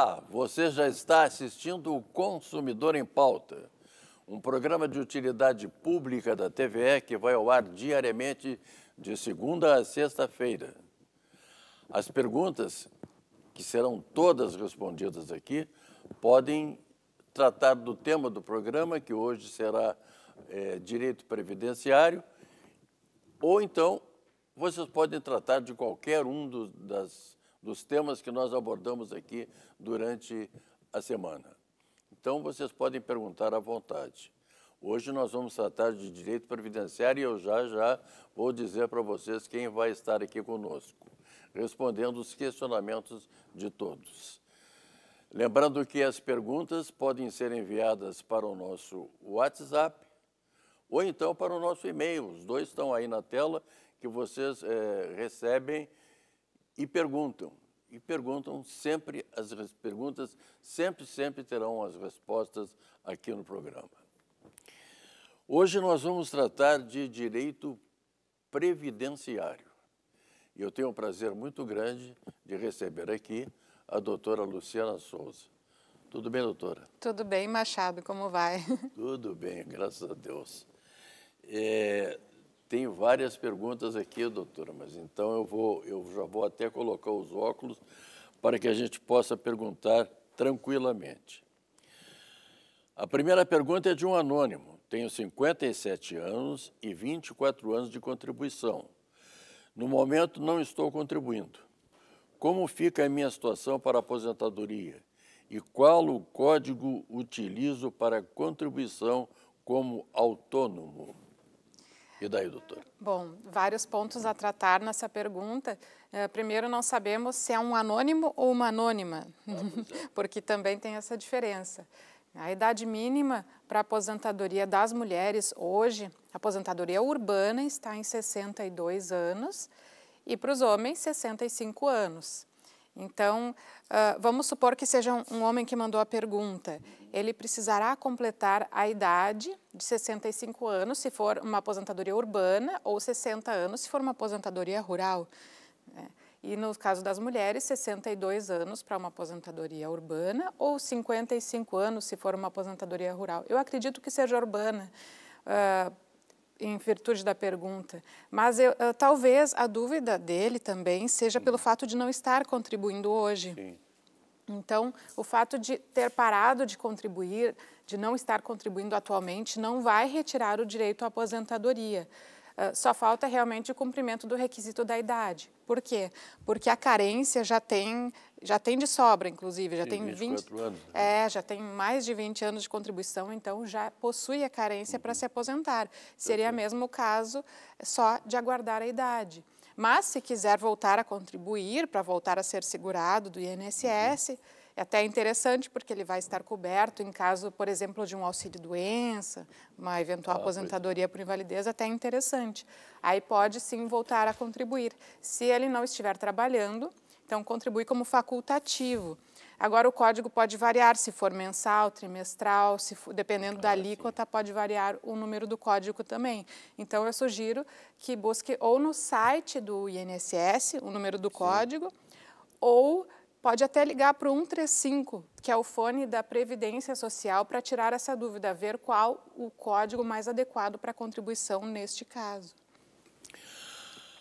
Olá, você já está assistindo o Consumidor em Pauta, um programa de utilidade pública da TVE que vai ao ar diariamente de segunda a sexta-feira. As perguntas, que serão todas respondidas aqui, podem tratar do tema do programa, que hoje será é, direito previdenciário, ou então vocês podem tratar de qualquer um do, das dos temas que nós abordamos aqui durante a semana. Então, vocês podem perguntar à vontade. Hoje nós vamos tratar de direito previdenciário e eu já já vou dizer para vocês quem vai estar aqui conosco, respondendo os questionamentos de todos. Lembrando que as perguntas podem ser enviadas para o nosso WhatsApp ou então para o nosso e-mail. Os dois estão aí na tela que vocês é, recebem e perguntam. E perguntam sempre as perguntas, sempre, sempre terão as respostas aqui no programa. Hoje nós vamos tratar de direito previdenciário. E eu tenho um prazer muito grande de receber aqui a doutora Luciana Souza. Tudo bem, doutora? Tudo bem, Machado, como vai? Tudo bem, graças a Deus. É, tenho várias perguntas aqui, doutora, mas então eu, vou, eu já vou até colocar os óculos para que a gente possa perguntar tranquilamente. A primeira pergunta é de um anônimo. Tenho 57 anos e 24 anos de contribuição. No momento, não estou contribuindo. Como fica a minha situação para a aposentadoria? E qual o código utilizo para contribuição como autônomo? E daí, doutor? Bom, vários pontos a tratar nessa pergunta. Eh, primeiro, não sabemos se é um anônimo ou uma anônima, ah, é. porque também tem essa diferença. A idade mínima para aposentadoria das mulheres hoje, aposentadoria urbana, está em 62 anos e para os homens, 65 anos. Então, uh, vamos supor que seja um, um homem que mandou a pergunta. Ele precisará completar a idade de 65 anos se for uma aposentadoria urbana ou 60 anos se for uma aposentadoria rural. Né? E no caso das mulheres, 62 anos para uma aposentadoria urbana ou 55 anos se for uma aposentadoria rural. Eu acredito que seja urbana. Uh, em virtude da pergunta, mas eu, eu, talvez a dúvida dele também seja pelo fato de não estar contribuindo hoje. Sim. Então, o fato de ter parado de contribuir, de não estar contribuindo atualmente, não vai retirar o direito à aposentadoria. Uh, só falta realmente o cumprimento do requisito da idade. Por quê? Porque a carência já tem já tem de sobra, inclusive, já Sim, tem 20, anos. Né? É, já tem mais de 20 anos de contribuição, então já possui a carência uhum. para se aposentar. Seria mesmo o caso é, só de aguardar a idade. Mas se quiser voltar a contribuir para voltar a ser segurado do INSS, uhum. é até interessante porque ele vai estar coberto em caso, por exemplo, de um auxílio doença, uma eventual ah, é. aposentadoria por invalidez, até interessante. Aí pode sim voltar a contribuir. Se ele não estiver trabalhando, então, contribui como facultativo. Agora, o código pode variar, se for mensal, trimestral, se for, dependendo ah, da alíquota, sim. pode variar o número do código também. Então, eu sugiro que busque ou no site do INSS o número do sim. código, ou pode até ligar para o 135, que é o fone da Previdência Social, para tirar essa dúvida, ver qual o código mais adequado para a contribuição neste caso.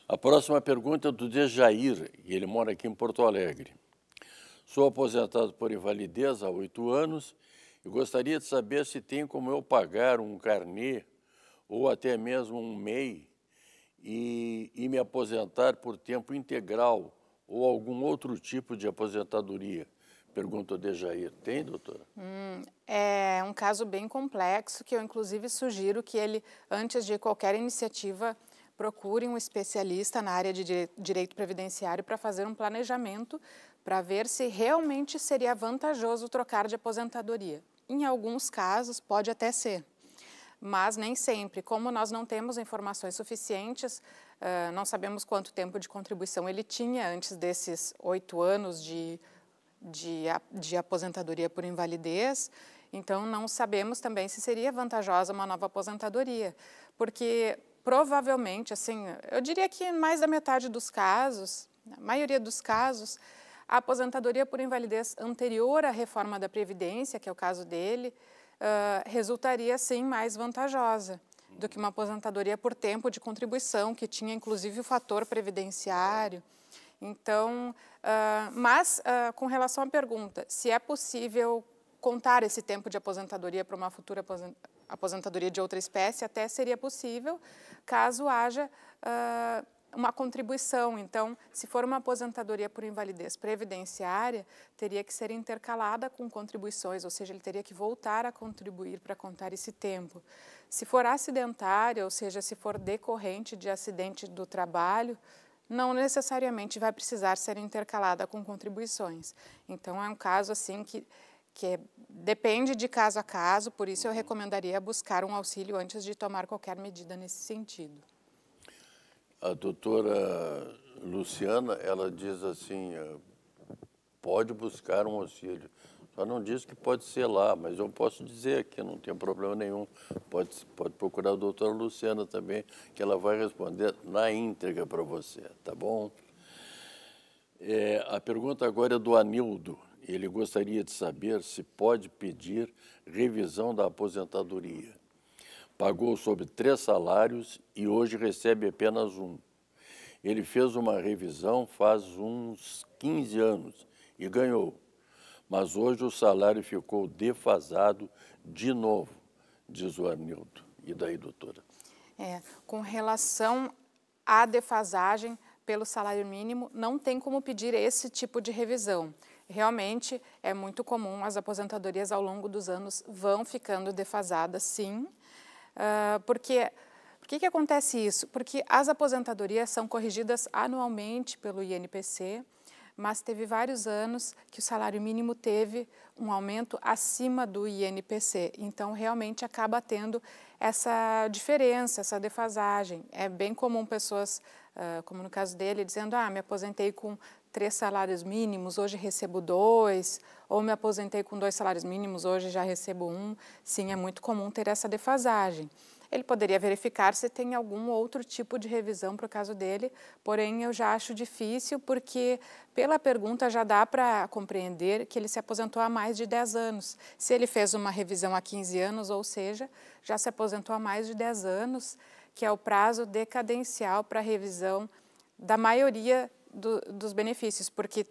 A próxima pergunta é do Dejair, e ele mora aqui em Porto Alegre. Sou aposentado por invalidez há oito anos e gostaria de saber se tem como eu pagar um carnê ou até mesmo um MEI e, e me aposentar por tempo integral ou algum outro tipo de aposentadoria. Pergunta o Dejair. Tem, doutora? Hum, é um caso bem complexo que eu, inclusive, sugiro que ele, antes de qualquer iniciativa procure um especialista na área de direito previdenciário para fazer um planejamento para ver se realmente seria vantajoso trocar de aposentadoria. Em alguns casos, pode até ser, mas nem sempre. Como nós não temos informações suficientes, não sabemos quanto tempo de contribuição ele tinha antes desses oito anos de, de, de aposentadoria por invalidez. Então, não sabemos também se seria vantajosa uma nova aposentadoria, porque provavelmente, assim, eu diria que mais da metade dos casos, na maioria dos casos, a aposentadoria por invalidez anterior à reforma da Previdência, que é o caso dele, uh, resultaria, sim, mais vantajosa do que uma aposentadoria por tempo de contribuição, que tinha inclusive o fator previdenciário. Então, uh, mas uh, com relação à pergunta, se é possível contar esse tempo de aposentadoria para uma futura aposentadoria de outra espécie até seria possível, caso haja uh, uma contribuição. Então, se for uma aposentadoria por invalidez previdenciária, teria que ser intercalada com contribuições, ou seja, ele teria que voltar a contribuir para contar esse tempo. Se for acidentária, ou seja, se for decorrente de acidente do trabalho, não necessariamente vai precisar ser intercalada com contribuições. Então, é um caso assim que que é, depende de caso a caso, por isso eu recomendaria buscar um auxílio antes de tomar qualquer medida nesse sentido. A doutora Luciana, ela diz assim, eh, pode buscar um auxílio. Só não diz que pode ser lá, mas eu posso dizer aqui, não tem problema nenhum. Pode, pode procurar a doutora Luciana também, que ela vai responder na íntegra para você, tá bom? É, a pergunta agora é do Anildo. Ele gostaria de saber se pode pedir revisão da aposentadoria. Pagou sobre três salários e hoje recebe apenas um. Ele fez uma revisão faz uns 15 anos e ganhou. Mas hoje o salário ficou defasado de novo, diz o Arnildo. E daí, doutora? É, com relação à defasagem pelo salário mínimo, não tem como pedir esse tipo de revisão realmente é muito comum as aposentadorias ao longo dos anos vão ficando defasadas, sim, uh, porque por que, que acontece isso? Porque as aposentadorias são corrigidas anualmente pelo INPC, mas teve vários anos que o salário mínimo teve um aumento acima do INPC. Então, realmente acaba tendo essa diferença, essa defasagem. É bem comum pessoas, ah, como no caso dele, dizendo: Ah, me aposentei com três salários mínimos, hoje recebo dois, ou me aposentei com dois salários mínimos, hoje já recebo um. Sim, é muito comum ter essa defasagem. Ele poderia verificar se tem algum outro tipo de revisão para o caso dele, porém eu já acho difícil, porque pela pergunta já dá para compreender que ele se aposentou há mais de 10 anos. Se ele fez uma revisão há 15 anos, ou seja, já se aposentou há mais de 10 anos, que é o prazo decadencial para revisão da maioria do, dos benefícios, porque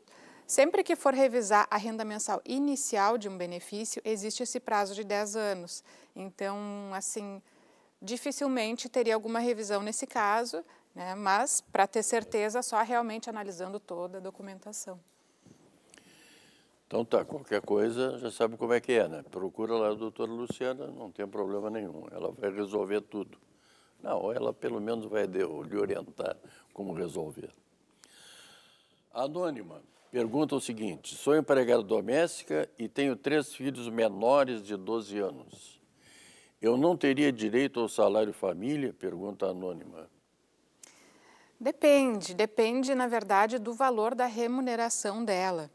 sempre que for revisar a renda mensal inicial de um benefício, existe esse prazo de 10 anos. Então, assim, dificilmente teria alguma revisão nesse caso, né? mas para ter certeza, só realmente analisando toda a documentação. Então tá, qualquer coisa já sabe como é que é, né? Procura lá a doutora Luciana, não tem problema nenhum, ela vai resolver tudo. Não, ela pelo menos vai lhe orientar como resolver. Anônima pergunta o seguinte: sou empregada doméstica e tenho três filhos menores de 12 anos. Eu não teria direito ao salário família? Pergunta anônima. Depende, depende, na verdade, do valor da remuneração dela.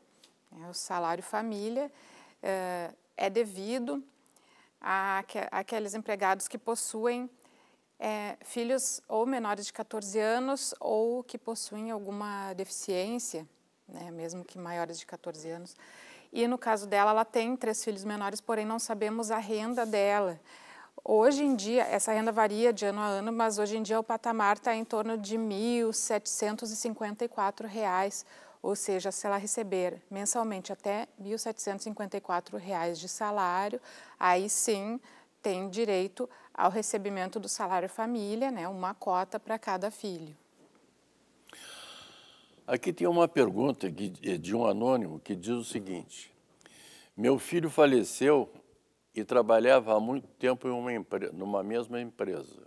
É, o salário família eh, é devido àqueles empregados que possuem é, filhos ou menores de 14 anos ou que possuem alguma deficiência, né, mesmo que maiores de 14 anos. E no caso dela, ela tem três filhos menores, porém não sabemos a renda dela. Hoje em dia, essa renda varia de ano a ano, mas hoje em dia o patamar está em torno de R$ 1.754, ou seja, se ela receber mensalmente até R$ 1.754 de salário, aí sim tem direito ao recebimento do salário família, né, uma cota para cada filho. Aqui tem uma pergunta eh, de um anônimo que diz o seguinte: Meu filho faleceu e trabalhava há muito tempo em uma numa mesma empresa.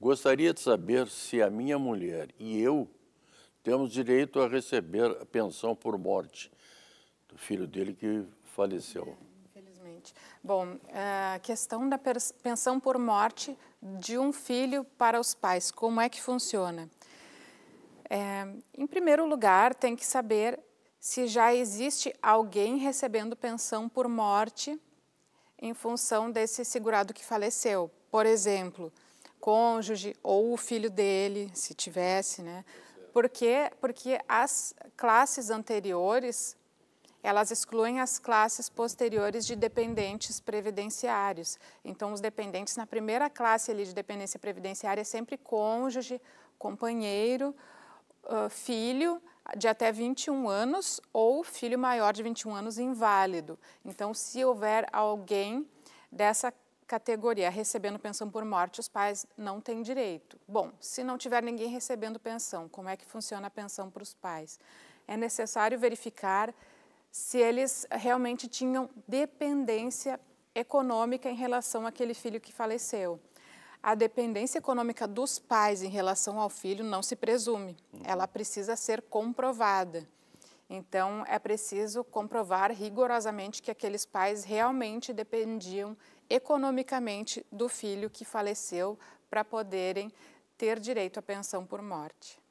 Gostaria de saber se a minha mulher e eu temos direito a receber a pensão por morte do filho dele que faleceu. Bom, a questão da pensão por morte de um filho para os pais, como é que funciona? É, em primeiro lugar, tem que saber se já existe alguém recebendo pensão por morte em função desse segurado que faleceu. Por exemplo, cônjuge ou o filho dele, se tivesse, né? É. Porque, porque as classes anteriores elas excluem as classes posteriores de dependentes previdenciários. Então, os dependentes na primeira classe ali, de dependência previdenciária é sempre cônjuge, companheiro, uh, filho de até 21 anos ou filho maior de 21 anos inválido. Então, se houver alguém dessa categoria recebendo pensão por morte, os pais não têm direito. Bom, se não tiver ninguém recebendo pensão, como é que funciona a pensão para os pais? É necessário verificar se eles eh, realmente tinham dependência econômica em relação àquele filho que faleceu. A dependência econômica dos pais em relação ao filho não se presume, uhum. ela precisa ser comprovada. Então, é preciso comprovar rigorosamente que aqueles pais realmente dependiam economicamente do filho que faleceu para poderem ter direito à pensão por morte.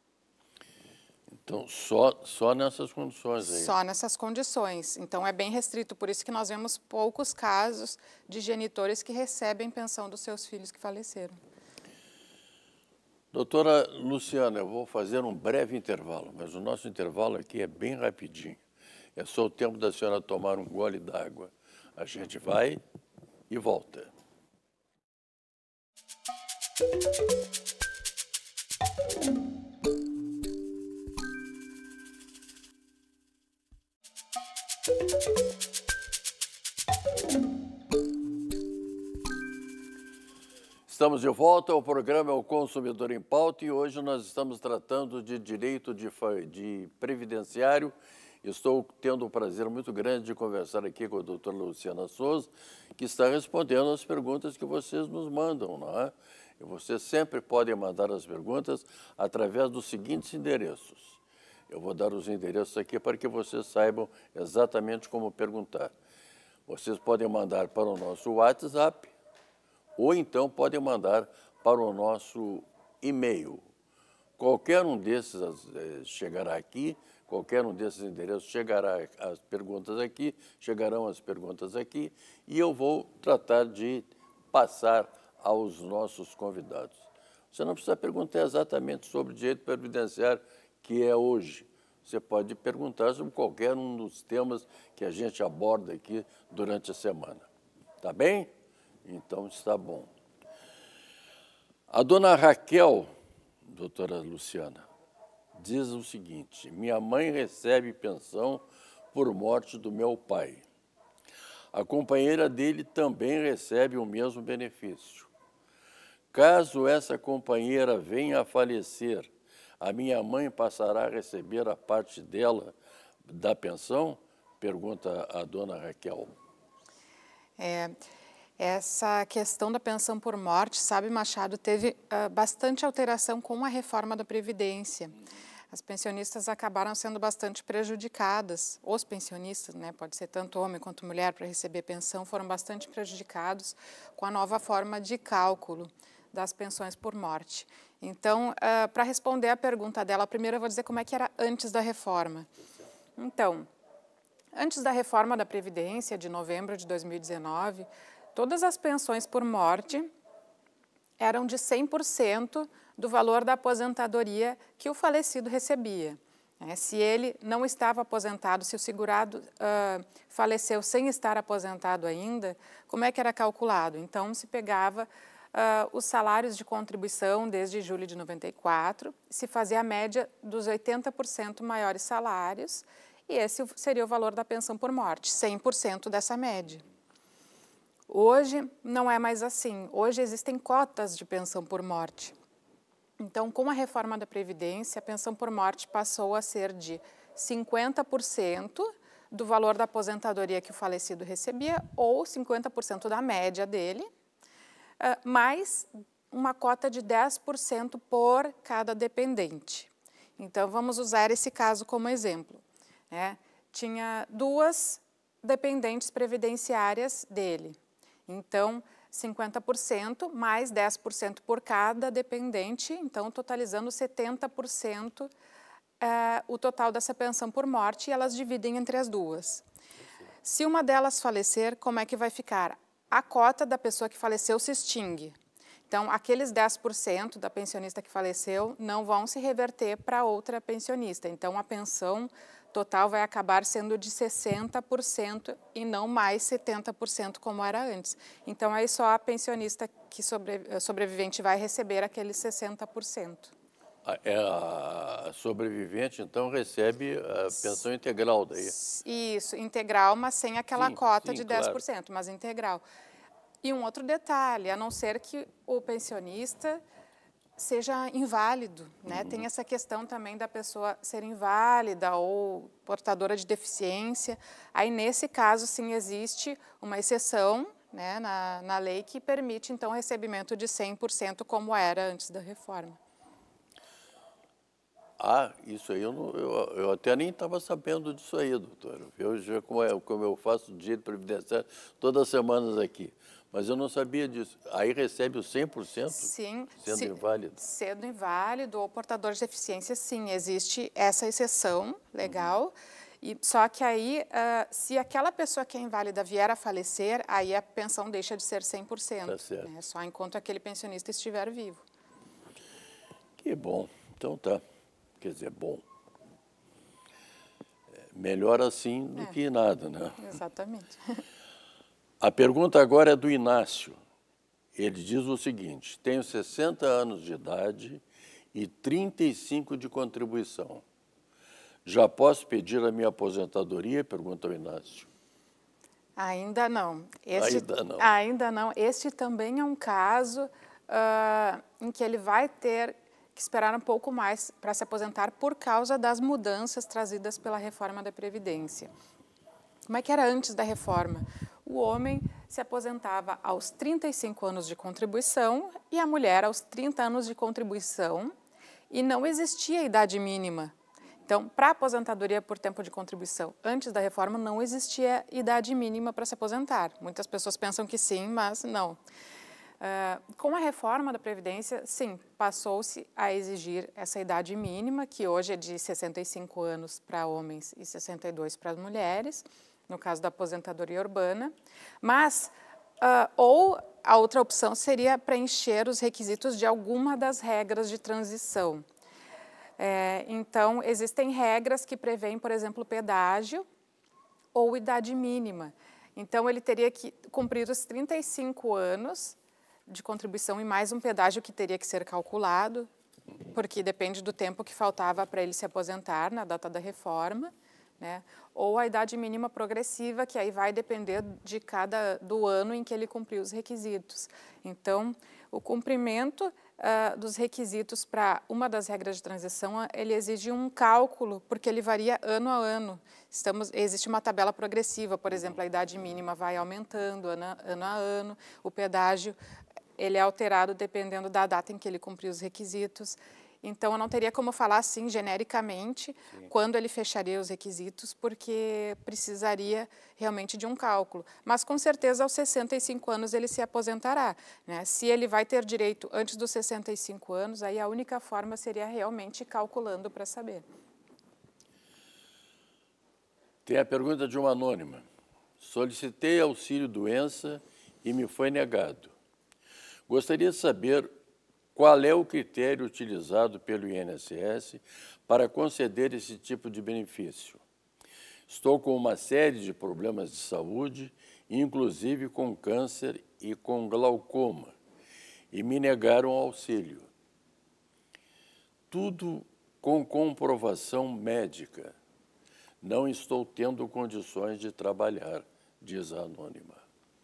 Então, só, só nessas condições aí? Só nessas condições. Então, é bem restrito. Por isso que nós vemos poucos casos de genitores que recebem pensão dos seus filhos que faleceram. Doutora Luciana, eu vou fazer um breve intervalo, mas o nosso intervalo aqui é bem rapidinho. É só o tempo da senhora tomar um gole d'água. A gente vai e volta. Música Estamos de volta, o programa é o Consumidor em Pauta e hoje nós estamos tratando de direito de, de previdenciário. Estou tendo um prazer muito grande de conversar aqui com a doutora Luciana Souza, que está respondendo as perguntas que vocês nos mandam, não é? E vocês sempre podem mandar as perguntas através dos seguintes endereços. Eu vou dar os endereços aqui para que vocês saibam exatamente como perguntar. Vocês podem mandar para o nosso WhatsApp, ou então podem mandar para o nosso e-mail. Qualquer um desses eh, chegará aqui, qualquer um desses endereços chegará as perguntas aqui, chegarão as perguntas aqui e eu vou tratar de passar aos nossos convidados. Você não precisa perguntar exatamente sobre o direito previdenciário que é hoje. Você pode perguntar sobre qualquer um dos temas que a gente aborda aqui durante a semana. Tá bem? Então está bom. A dona Raquel, doutora Luciana, diz o seguinte: minha mãe recebe pensão por morte do meu pai. A companheira dele também recebe o mesmo benefício. Caso essa companheira venha a falecer, a minha mãe passará a receber a parte dela da pensão? Pergunta a dona Raquel. É, essa questão da pensão por morte, sabe, Machado, teve uh, bastante alteração com a reforma da Previdência. As pensionistas acabaram sendo bastante prejudicadas. Os pensionistas, né, pode ser tanto homem quanto mulher para receber pensão, foram bastante prejudicados com a nova forma de cálculo das pensões por morte. Então, uh, para responder a pergunta dela, primeiro eu vou dizer como é que era antes da reforma. Então, antes da reforma da Previdência de novembro de 2019, todas as pensões por morte eram de 100% do valor da aposentadoria que o falecido recebia. É, se ele não estava aposentado, se o segurado uh, faleceu sem estar aposentado ainda, como é que era calculado? Então, se pegava uh, os salários de contribuição desde julho de 94, se fazia a média dos 80% maiores salários, e esse seria o valor da pensão por morte, 100% dessa média. Hoje não é mais assim. Hoje existem cotas de pensão por morte. Então, com a reforma da Previdência, a pensão por morte passou a ser de 50% do valor da aposentadoria que o falecido recebia, ou 50% da média dele, ah, mais uma cota de 10% por cada dependente. Então, vamos usar esse caso como exemplo. Né? Tinha duas dependentes previdenciárias dele. Então, 50% mais 10% por cada dependente, então totalizando 70% é, eh, o total dessa pensão por morte e elas dividem entre as duas. Se uma delas falecer, como é que vai ficar? A cota da pessoa que faleceu se extingue. Então, aqueles 10% da pensionista que faleceu não vão se reverter para outra pensionista. Então, a pensão total vai acabar sendo de 60% e não mais 70% como era antes. Então, aí só a pensionista que sobre, eh, sobrevivente vai receber aqueles 60%. Ah, é, a sobrevivente, então, recebe a eh, pensão integral daí? Isso, integral, mas sem aquela sim, cota sim, de 10%, claro. mas integral. E um outro detalhe, a não ser que o pensionista seja inválido, né? Uhum. Tem essa questão também da pessoa ser inválida ou portadora de deficiência. Aí nesse caso sim existe uma exceção, né, na, na lei que permite então o recebimento de 100% como era antes da reforma. Ah, isso aí eu, não, eu, eu até nem estava sabendo disso aí, doutora. Eu já, como, é, como eu faço direito previdenciário todas as semanas aqui. Mas eu não sabia disso. Aí recebe o 100% sim, sendo inválido? Sendo inválido ou portador de deficiência, sim. Existe essa exceção legal. Uhum. E, só que aí, uh, se aquela pessoa que é inválida vier a falecer, aí a pensão deixa de ser 100%. Tá né? certo. Né? Só enquanto aquele pensionista estiver vivo. Que bom. Então tá. Quer dizer, bom. É, melhor assim do é. que nada, né? Exatamente. A pergunta agora é do Inácio. Ele diz o seguinte: tenho 60 anos de idade e 35 de contribuição. Já posso pedir a minha aposentadoria? Pergunta o Inácio. Ainda não. Este, ainda não. Ainda não. Este também é um caso uh, em que ele vai ter que esperar um pouco mais para se aposentar por causa das mudanças trazidas pela reforma da Previdência. Como é que era antes da reforma? o homem se aposentava aos 35 anos de contribuição e a mulher aos 30 anos de contribuição e não existia idade mínima. Então, para aposentadoria por tempo de contribuição, antes da reforma não existia idade mínima para se aposentar. Muitas pessoas pensam que sim, mas não. Uh, com a reforma da Previdência, sim, passou-se a exigir essa idade mínima, que hoje é de 65 anos para homens e 62 para as mulheres no caso da aposentadoria urbana, mas uh, ou a outra opção seria preencher os requisitos de alguma das regras de transição. É, então, existem regras que prevêem, por exemplo, pedágio ou idade mínima. Então, ele teria que cumprir os 35 anos de contribuição e mais um pedágio que teria que ser calculado, porque depende do tempo que faltava para ele se aposentar na data da reforma né? Ou a idade mínima progressiva, que aí vai depender de cada do ano em que ele cumpriu os requisitos. Então, o cumprimento uh, dos requisitos para uma das regras de transição, ah, ele exige um cálculo, porque ele varia ano a ano. Estamos, existe uma tabela progressiva, por exemplo, a idade mínima vai aumentando ano a ano, a ano o pedágio ele é alterado dependendo da data em que ele cumpriu os requisitos. Então, eu não teria como falar assim genericamente Sim. quando ele fecharia os requisitos, porque precisaria realmente de um cálculo. Mas, com certeza, aos 65 anos ele se aposentará. Né? Se ele vai ter direito antes dos 65 anos, aí a única forma seria realmente calculando para saber. Tem a pergunta de uma anônima. Solicitei auxílio doença e me foi negado. Gostaria de saber qual é o critério utilizado pelo INSS para conceder esse tipo de benefício. Estou com uma série de problemas de saúde, inclusive com câncer e com glaucoma, e me negaram auxílio. Tudo com comprovação médica. Não estou tendo condições de trabalhar, diz a anônima.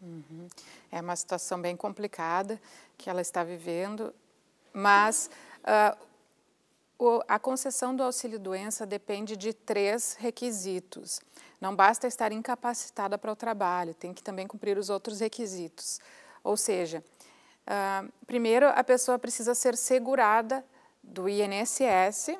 Uhum. É uma situação bem complicada que ela está vivendo mas uh, o, a concessão do auxílio-doença depende de três requisitos. Não basta estar incapacitada para o trabalho, tem que também cumprir os outros requisitos. Ou seja, uh, primeiro a pessoa precisa ser segurada do INSS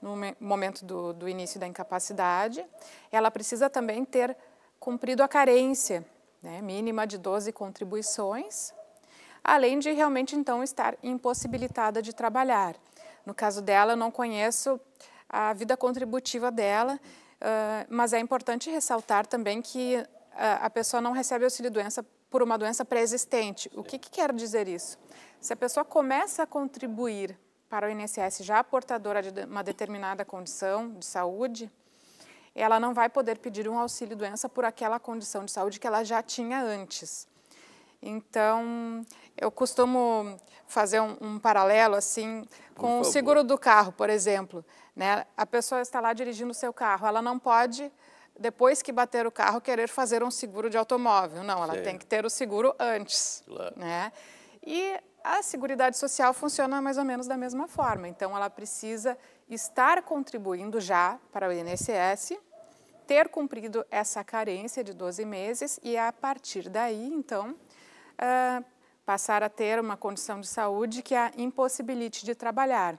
no momento do, do início da incapacidade. Ela precisa também ter cumprido a carência né, mínima de 12 contribuições além de realmente então estar impossibilitada de trabalhar. No caso dela, eu não conheço a vida contributiva dela, mas é importante ressaltar também que a pessoa não recebe auxílio-doença por uma doença pré-existente. O que, que quer dizer isso? Se a pessoa começa a contribuir para o INSS já portadora de uma determinada condição de saúde, ela não vai poder pedir um auxílio-doença por aquela condição de saúde que ela já tinha antes. Então, eu costumo fazer um, um paralelo assim com o seguro do carro, por exemplo. Né? A pessoa está lá dirigindo o seu carro, ela não pode depois que bater o carro querer fazer um seguro de automóvel, não, ela Sim. tem que ter o seguro antes, claro. né? E a Seguridade Social funciona mais ou menos da mesma forma. Então, ela precisa estar contribuindo já para o INSS, ter cumprido essa carência de 12 meses e, a partir daí, então, uh, passar a ter uma condição de saúde que a impossibilite de trabalhar.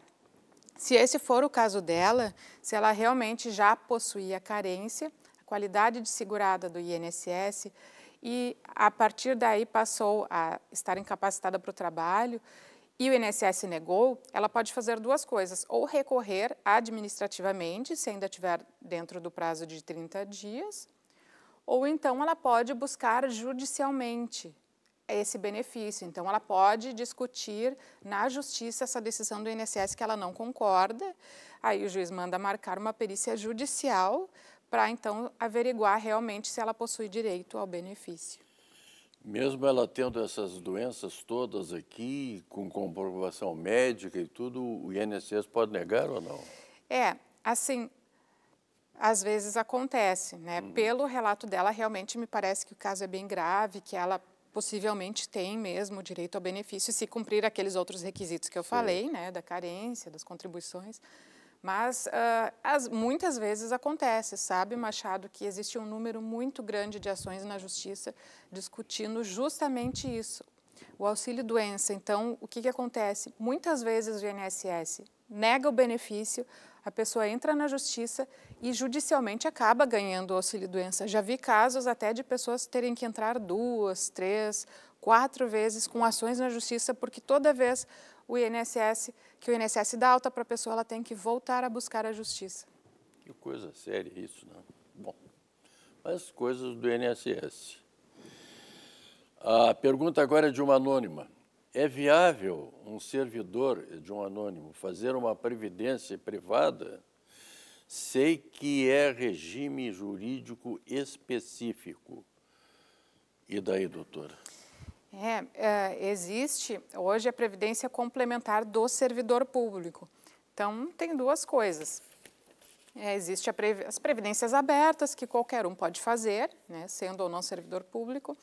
Se esse for o caso dela, se ela realmente já possuía carência, a qualidade de segurada do INSS e a partir daí passou a estar incapacitada para o trabalho e o INSS negou, ela pode fazer duas coisas, ou recorrer administrativamente, se ainda estiver dentro do prazo de 30 dias, ou então ela pode buscar judicialmente é esse benefício. Então, ela pode discutir na justiça essa decisão do INSS que ela não concorda. Aí o juiz manda marcar uma perícia judicial para então averiguar realmente se ela possui direito ao benefício. Mesmo ela tendo essas doenças todas aqui, com comprovação médica e tudo, o INSS pode negar ou não? É, assim, às vezes acontece, né? Hum. Pelo relato dela, realmente me parece que o caso é bem grave, que ela possivelmente tem mesmo direito ao benefício se cumprir aqueles outros requisitos que eu Sim. falei, né, da carência, das contribuições. Mas uh, as, muitas vezes acontece, sabe, Machado, que existe um número muito grande de ações na justiça discutindo justamente isso, o auxílio doença. Então, o que, que acontece? Muitas vezes o INSS nega o benefício a pessoa entra na justiça e judicialmente acaba ganhando o auxílio-doença. Já vi casos até de pessoas terem que entrar duas, três, quatro vezes com ações na justiça, porque toda vez o INSS, que o INSS dá alta para a pessoa, ela tem que voltar a buscar a justiça. Que coisa séria isso, né? Bom, mas coisas do INSS. A pergunta agora é de uma anônima. É viável um servidor de um anônimo fazer uma previdência privada? Sei que é regime jurídico específico. E daí, doutora? É, é, existe hoje a previdência é complementar do servidor público. Então, tem duas coisas. É, previ as previdências abertas, que qualquer um pode fazer, né, sendo ou não servidor público,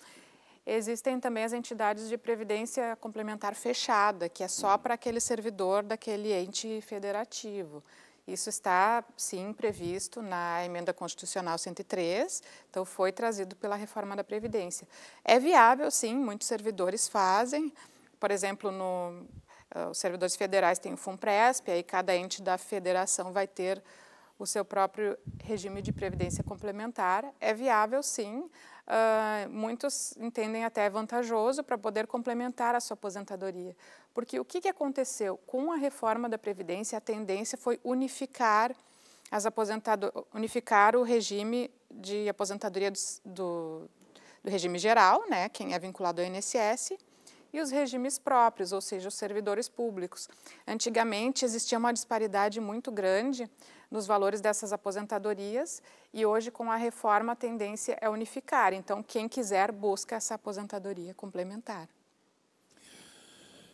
Existem também as entidades de previdência complementar fechada, que é só uhum. para aquele servidor daquele ente federativo. Isso está, sim, previsto na emenda constitucional 103, então foi trazido pela reforma da Previdência. É viável, sim, muitos servidores fazem, por exemplo, no, eh, os servidores federais têm o FUNPRESP, aí cada ente da federação vai ter o seu próprio regime de previdência complementar. É viável, sim. Uh, muitos entendem até vantajoso para poder complementar a sua aposentadoria. Porque o que, que aconteceu? Com a reforma da Previdência, a tendência foi unificar as aposentado unificar o regime de aposentadoria do, do, do regime geral, né, quem é vinculado ao INSS, e os regimes próprios, ou seja, os servidores públicos. Antigamente existia uma disparidade muito grande nos valores dessas aposentadorias e hoje com a reforma a tendência é unificar. Então quem quiser busca essa aposentadoria complementar.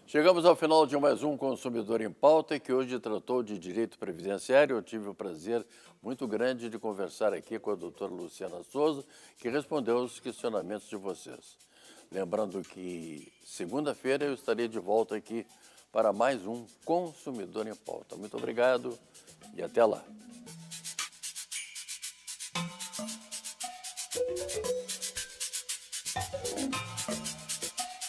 Chegamos ao final de mais um Consumidor em Pauta, que hoje tratou de direito previdenciário. Eu tive o prazer muito grande de conversar aqui com a doutora Luciana Souza, que respondeu os questionamentos de vocês. Lembrando que segunda-feira eu estarei de volta aqui para mais um Consumidor em Pauta. Muito obrigado e até lá.